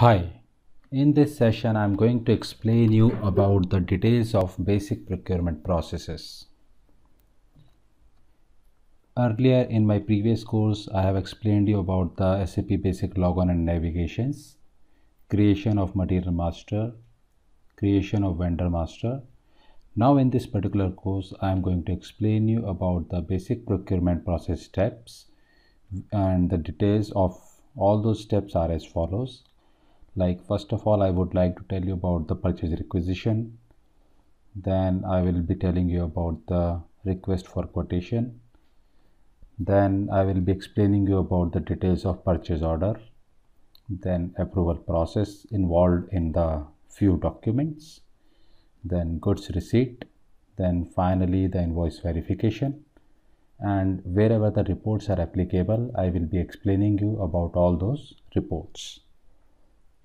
Hi, in this session I'm going to explain you about the details of basic procurement processes. Earlier in my previous course I have explained you about the SAP basic logon and navigations, creation of material master, creation of vendor master. Now in this particular course I am going to explain you about the basic procurement process steps and the details of all those steps are as follows like first of all I would like to tell you about the purchase requisition then I will be telling you about the request for quotation then I will be explaining you about the details of purchase order then approval process involved in the few documents then goods receipt then finally the invoice verification and wherever the reports are applicable I will be explaining you about all those reports